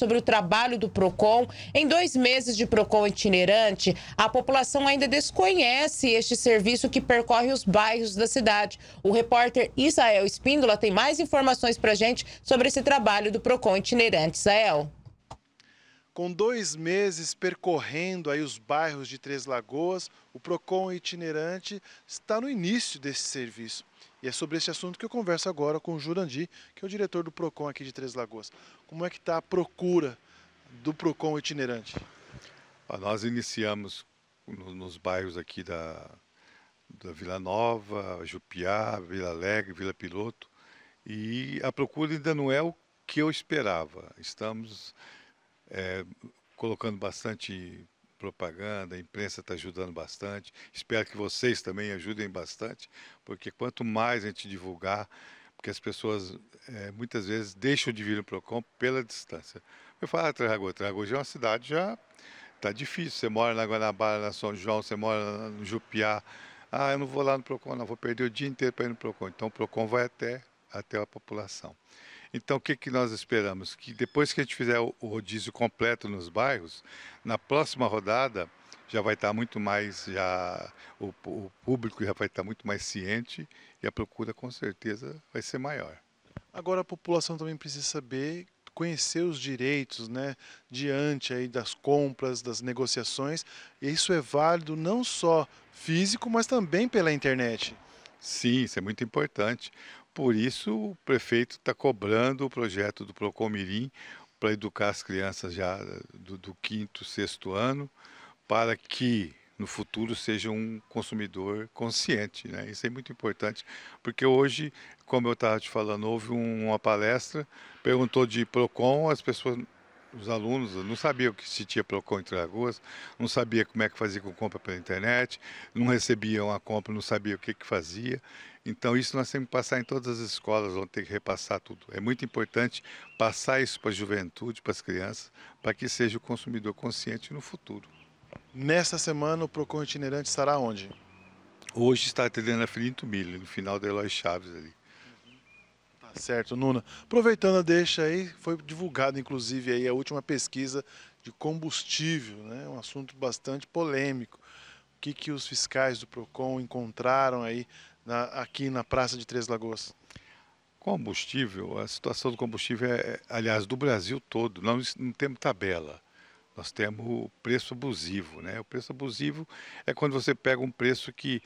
sobre o trabalho do PROCON. Em dois meses de PROCON itinerante, a população ainda desconhece este serviço que percorre os bairros da cidade. O repórter Israel Espíndola tem mais informações para a gente sobre esse trabalho do PROCON itinerante. Israel. Com dois meses percorrendo aí os bairros de Três Lagoas, o PROCON itinerante está no início desse serviço. E é sobre esse assunto que eu converso agora com o Jurandir, que é o diretor do PROCON aqui de Três Lagoas. Como é que está a procura do PROCON itinerante? Nós iniciamos nos bairros aqui da, da Vila Nova, Jupiá, Vila Alegre, Vila Piloto, e a procura ainda não é o que eu esperava. Estamos é, colocando bastante propaganda, a imprensa está ajudando bastante. Espero que vocês também ajudem bastante, porque quanto mais a gente divulgar, porque as pessoas é, muitas vezes deixam de vir no Procon pela distância. Eu falo, ah, Trago, Trago, hoje é uma cidade já está difícil. Você mora na Guanabara, na São João, você mora no Jupiá. Ah, eu não vou lá no Procon, não, vou perder o dia inteiro para ir no Procon. Então o Procon vai até, até a população. Então, o que, que nós esperamos? Que depois que a gente fizer o rodízio completo nos bairros, na próxima rodada já vai estar muito mais, já o, o público já vai estar muito mais ciente e a procura com certeza vai ser maior. Agora a população também precisa saber conhecer os direitos, né, diante aí das compras, das negociações. E isso é válido não só físico, mas também pela internet. Sim, isso é muito importante. Por isso, o prefeito está cobrando o projeto do Procomirim para educar as crianças já do, do quinto, sexto ano, para que no futuro seja um consumidor consciente. Né? Isso é muito importante, porque hoje, como eu estava te falando, houve uma palestra, perguntou de PROCON, as pessoas os alunos não sabiam que se tinha pelo em Lagoas, não sabia como é que fazia com compra pela internet, não recebiam a compra, não sabia o que, que fazia. Então isso nós temos que passar em todas as escolas, vamos ter que repassar tudo. É muito importante passar isso para a juventude, para as crianças, para que seja o consumidor consciente no futuro. Nesta semana o Procon itinerante estará onde? Hoje está atendendo a Filinto Milho, no final da Eloy Chaves ali. Certo, Nuna. Aproveitando a deixa aí, foi divulgada inclusive aí a última pesquisa de combustível, né? Um assunto bastante polêmico. O que, que os fiscais do Procon encontraram aí na, aqui na Praça de Três Lagoas? Combustível, a situação do combustível é, é aliás, do Brasil todo, não, não temos tabela nós temos o preço abusivo. Né? O preço abusivo é quando você pega um preço que.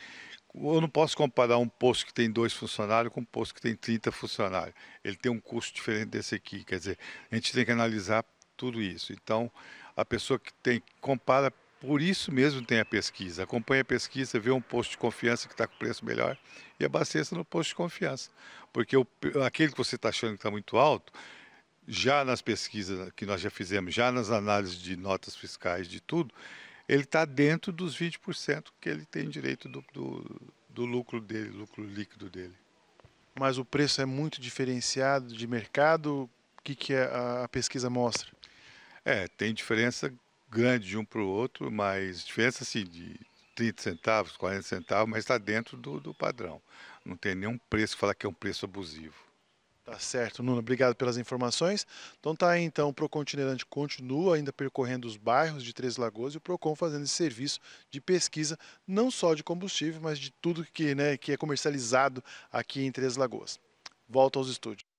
Eu não posso comparar um posto que tem dois funcionários com um posto que tem 30 funcionários. Ele tem um custo diferente desse aqui. Quer dizer, a gente tem que analisar tudo isso. Então, a pessoa que tem compara, por isso mesmo tem a pesquisa. Acompanha a pesquisa, vê um posto de confiança que está com preço melhor e abasteça no posto de confiança. Porque o, aquele que você está achando que está muito alto, já nas pesquisas que nós já fizemos, já nas análises de notas fiscais, de tudo, ele está dentro dos 20% que ele tem direito do, do, do lucro dele, lucro líquido dele. Mas o preço é muito diferenciado de mercado? O que, que a, a pesquisa mostra? É, tem diferença grande de um para o outro, mas diferença assim de 30 centavos, 40 centavos, mas está dentro do, do padrão. Não tem nenhum preço falar que é um preço abusivo. Tá certo, Nuno, obrigado pelas informações. Então tá aí, então, o Procon itinerante continua ainda percorrendo os bairros de Três Lagoas e o Procon fazendo esse serviço de pesquisa, não só de combustível, mas de tudo que, né, que é comercializado aqui em Três Lagoas. Volto aos estúdios.